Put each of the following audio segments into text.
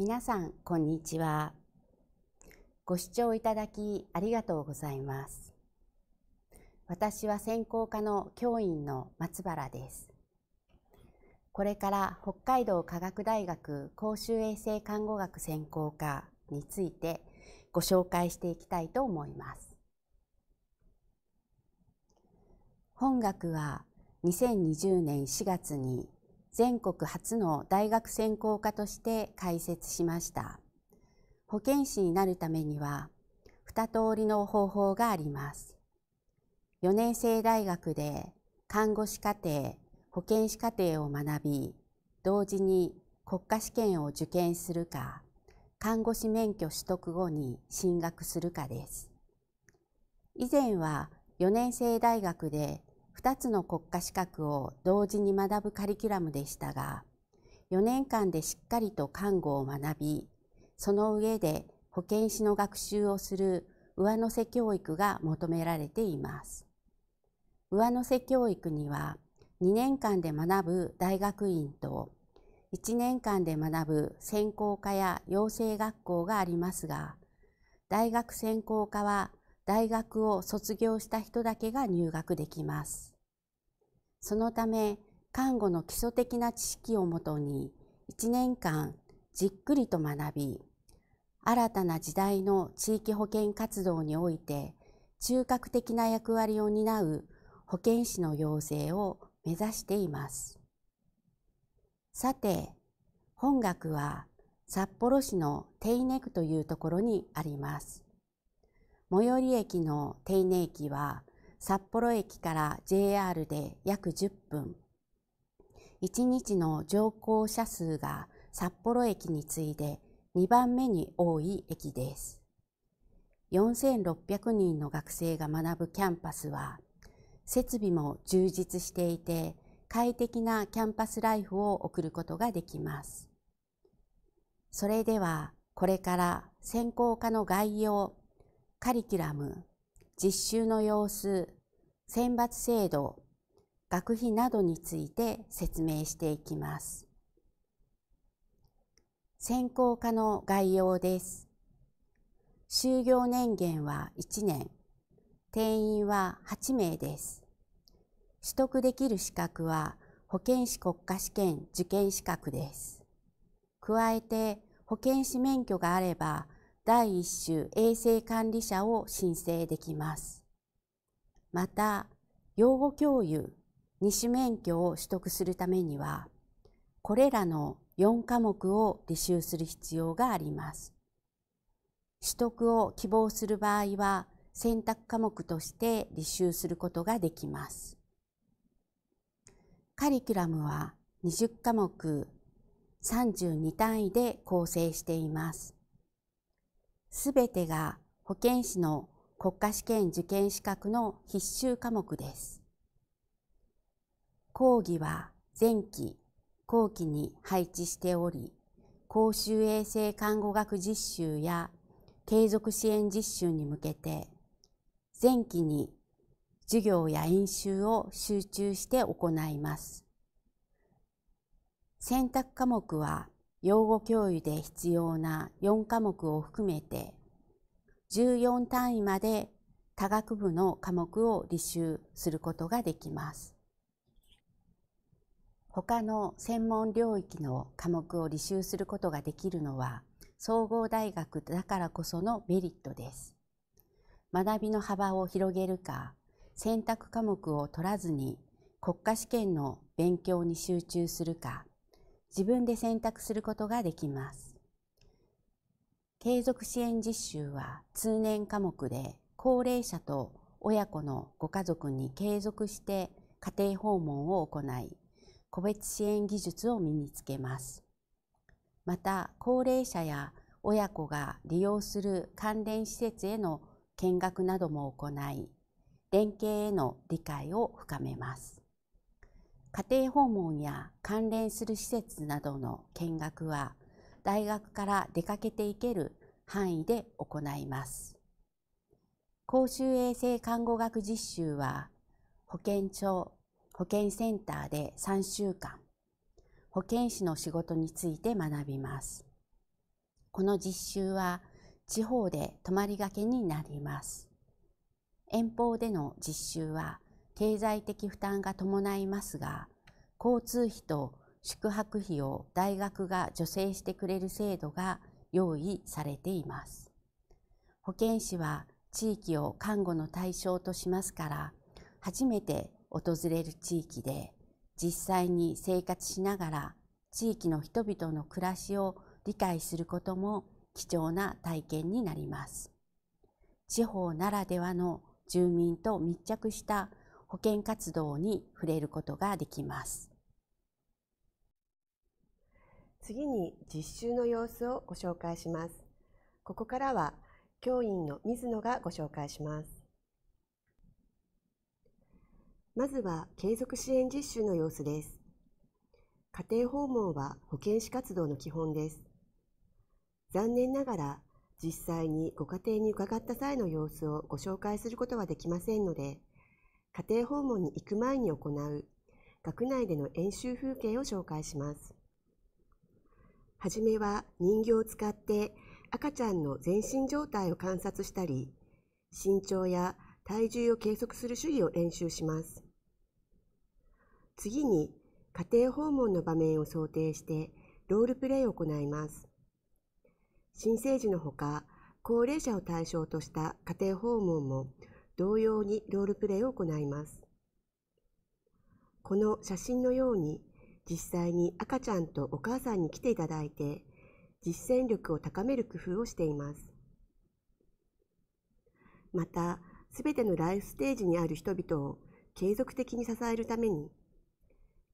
皆さん、こんにちは。ご視聴いただきありがとうございます。私は専攻科の教員の松原です。これから北海道科学大学公衆衛生看護学専攻科についてご紹介していきたいと思います。本学は2020年4月に全国初の大学専攻科として開設しました。保健師になるためには2通りの方法があります。4年生大学で看護師課程、保健師課程を学び、同時に国家試験を受験するか、看護師免許取得後に進学するかです。以前は4年生大学で2つの国家資格を同時に学ぶカリキュラムでしたが4年間でしっかりと看護を学びその上で保健師の学習をする上乗せ教育が求められています上乗せ教育には2年間で学ぶ大学院と1年間で学ぶ専攻科や養成学校がありますが大学専攻科は大学を卒業した人だけが入学できます。そのため、看護の基礎的な知識をもとに1年間じっくりと学び、新たな時代の地域保健活動において中核的な役割を担う保健師の養成を目指しています。さて、本学は札幌市の手稲区というところにあります。最寄り駅の手稲駅は札幌駅から JR で約10分。1日の乗降者数が札幌駅に次いで2番目に多い駅です。4600人の学生が学ぶキャンパスは設備も充実していて快適なキャンパスライフを送ることができます。それではこれから専攻科の概要カリキュラム、実習の様子、選抜制度、学費などについて説明していきます。専攻科の概要です。就業年限は1年、定員は8名です。取得できる資格は保健師国家試験受験資格です。加えて保健師免許があれば第1種衛生管理者を申請できます。また、養護教諭、二種免許を取得するためには、これらの4科目を履修する必要があります。取得を希望する場合は、選択科目として履修することができます。カリキュラムは20科目32単位で構成しています。すべてが保健師の国家試験受験資格の必修科目です。講義は前期、後期に配置しており、公衆衛生看護学実習や継続支援実習に向けて、前期に授業や演習を集中して行います。選択科目は養護教諭で必要な4科目を含めて14単位まで多学部の科目を履修することができます。他の専門領域の科目を履修することができるのは総合大学だからこそのメリットです。学びの幅を広げるか選択科目を取らずに国家試験の勉強に集中するか自分で選択することができます。継続支援実習は通年科目で高齢者と親子のご家族に継続して家庭訪問を行い、個別支援技術を身につけます。また、高齢者や親子が利用する関連施設への見学なども行い、連携への理解を深めます。家庭訪問や関連する施設などの見学は大学から出かけていける範囲で行います。公衆衛生看護学実習は保健所、保健センターで3週間、保健師の仕事について学びます。この実習は地方で泊まりがけになります。遠方での実習は経済的負担が伴いますが交通費と宿泊費を大学が助成してくれる制度が用意されています保健師は地域を看護の対象としますから初めて訪れる地域で実際に生活しながら地域の人々の暮らしを理解することも貴重な体験になります地方ならではの住民と密着した保健活動に触れることができます。次に実習の様子をご紹介します。ここからは教員の水野がご紹介します。まずは継続支援実習の様子です。家庭訪問は保健師活動の基本です。残念ながら実際にご家庭に伺った際の様子をご紹介することはできませんので、家庭訪問に行く前に行う学内での演習風景を紹介します。はじめは人形を使って赤ちゃんの全身状態を観察したり、身長や体重を計測する主義を練習します。次に家庭訪問の場面を想定してロールプレイを行います。新生児のほか高齢者を対象とした家庭訪問も同様にロールプレイを行います。この写真のように実際に赤ちゃんとお母さんに来ていただいて実践力を高める工夫をしています。また、すべてのライフステージにある人々を継続的に支えるために、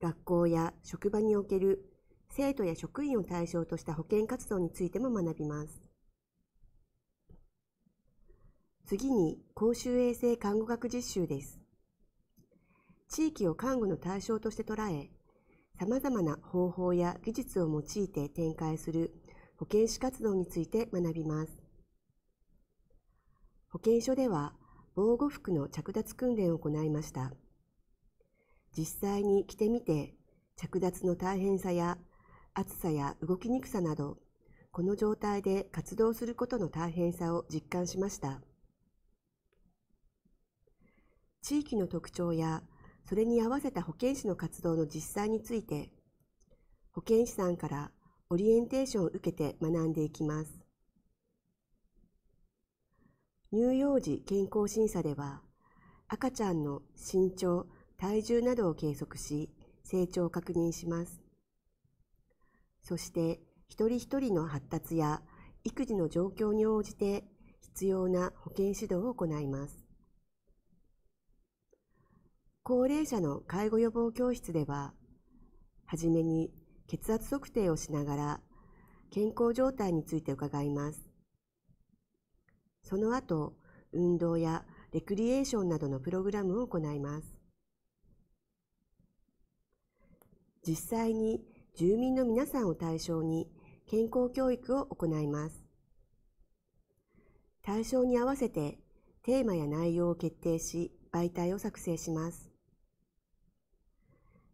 学校や職場における生徒や職員を対象とした保健活動についても学びます。次に公衆衛生看護学実習です。地域を看護の対象として捉え、様々な方法や技術を用いて展開する保健師活動について学びます。保健所では防護服の着脱訓練を行いました。実際に着てみて、着脱の大変さや暑さや動きにくさなど、この状態で活動することの大変さを実感しました。地域の特徴やそれに合わせた保健師の活動の実際について保健師さんからオリエンテーションを受けて学んでいきます乳幼児健康審査では赤ちゃんの身長体重などを計測し成長を確認しますそして一人一人の発達や育児の状況に応じて必要な保健指導を行います高齢者の介護予防教室では、はじめに血圧測定をしながら健康状態について伺います。その後、運動やレクリエーションなどのプログラムを行います。実際に住民の皆さんを対象に健康教育を行います。対象に合わせてテーマや内容を決定し、媒体を作成します。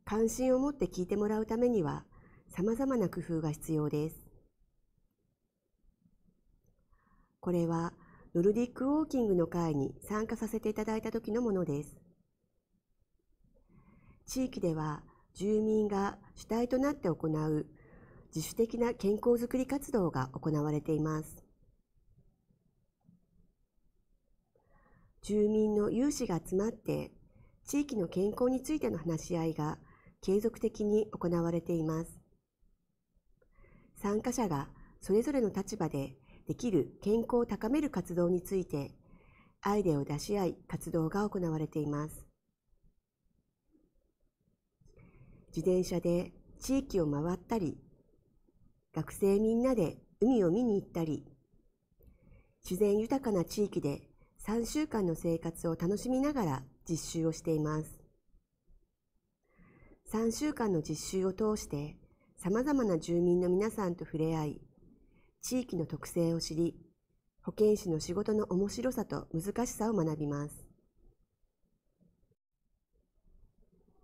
関心を持って聞いてもらうためにはさまざまな工夫が必要です。これはノルディックウォーキングの会に参加させていただいた時のものです。地域では住民が主体となって行う自主的な健康づくり活動が行われています。住民の有志が集まって地域の健康についての話し合いが継続的に行われています。参加者がそれぞれの立場でできる健康を高める活動についてアイデアを出し合い活動が行われています。自転車で地域を回ったり、学生みんなで海を見に行ったり、自然豊かな地域で3週間の生活を楽しみながら実習をしています。3週間の実習を通してさまざまな住民の皆さんと触れ合い地域の特性を知り保健師の仕事の面白さと難しさを学びます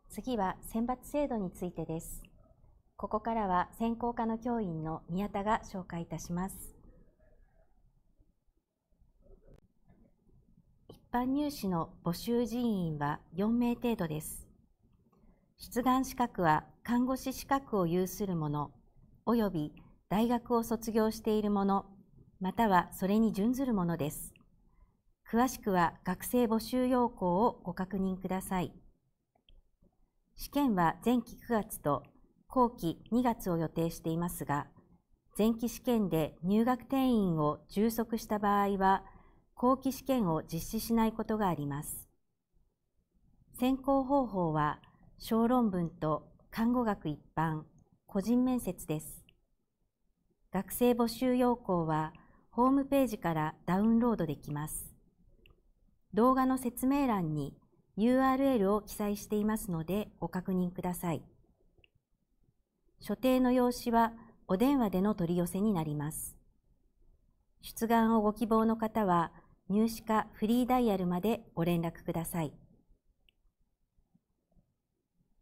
次は選抜制度についてですここからは専攻科の教員の宮田が紹介いたします一般入試の募集人員は4名程度です出願資格は看護師資格を有する者及び大学を卒業している者またはそれに準ずるものです詳しくは学生募集要項をご確認ください試験は前期9月と後期2月を予定していますが前期試験で入学定員を充足した場合は後期試験を実施しないことがあります選考方法は小論文と看護学一般、個人面接です。学生募集要項はホームページからダウンロードできます。動画の説明欄に URL を記載していますのでご確認ください。所定の用紙はお電話での取り寄せになります。出願をご希望の方は入試課フリーダイヤルまでご連絡ください。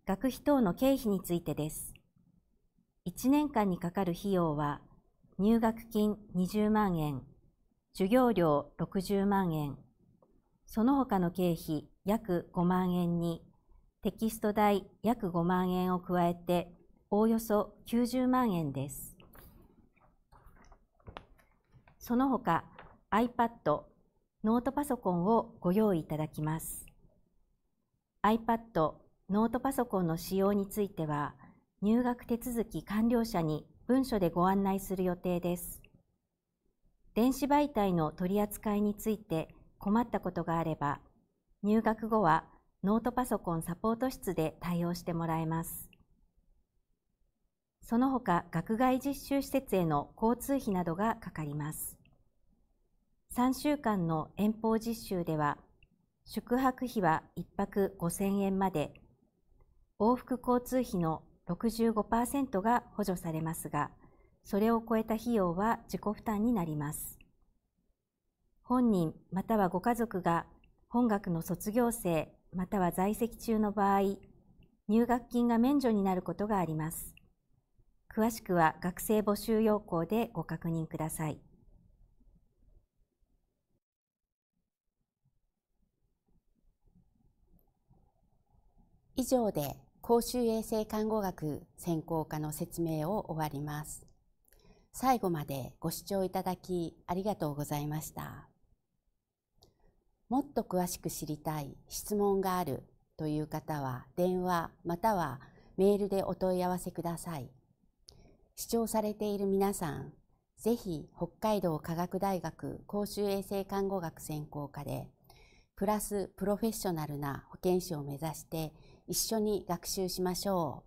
学費等の経費についてです。1年間にかかる費用は、入学金20万円、授業料60万円、その他の経費約5万円に、テキスト代約5万円を加えて、おおよそ90万円です。その他、iPad、ノートパソコンをご用意いただきます。iPad ノートパソコンの使用については、入学手続き完了者に文書でご案内する予定です。電子媒体の取り扱いについて困ったことがあれば、入学後はノートパソコンサポート室で対応してもらえます。その他、学外実習施設への交通費などがかかります。3週間の遠方実習では、宿泊費は1泊5000円まで、往復交通費の65%が補助されますが、それを超えた費用は自己負担になります。本人またはご家族が本学の卒業生または在籍中の場合、入学金が免除になることがあります。詳しくは学生募集要項でご確認ください。以上で公衆衛生看護学専攻科の説明を終わります。最後までご視聴いただきありがとうございました。もっと詳しく知りたい、質問があるという方は電話またはメールでお問い合わせください。視聴されている皆さん、ぜひ北海道科学大学公衆衛生看護学専攻科でプラスプロフェッショナルな保健師を目指して一緒に学習しましょう。